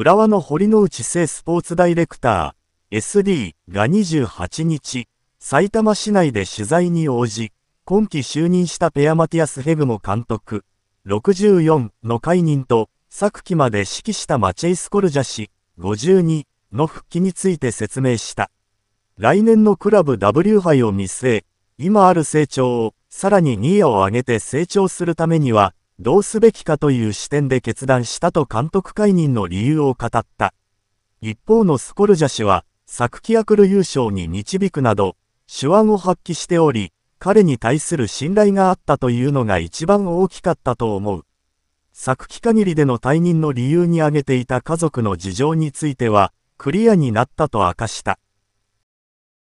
浦和の堀之内聖スポーツダイレクター SD が28日、埼玉市内で取材に応じ、今季就任したペアマティアス・ヘグモ監督、64の解任と、昨季まで指揮したマチェイス・コルジャ氏、52の復帰について説明した。来年のクラブ W 杯を見据え、今ある成長を、さらに2位を上げて成長するためには、どうすべきかという視点で決断したと監督解任の理由を語った。一方のスコルジャ氏は、サクキアクル優勝に導くなど、手腕を発揮しており、彼に対する信頼があったというのが一番大きかったと思う。昨期限りでの退任の理由に挙げていた家族の事情については、クリアになったと明かした。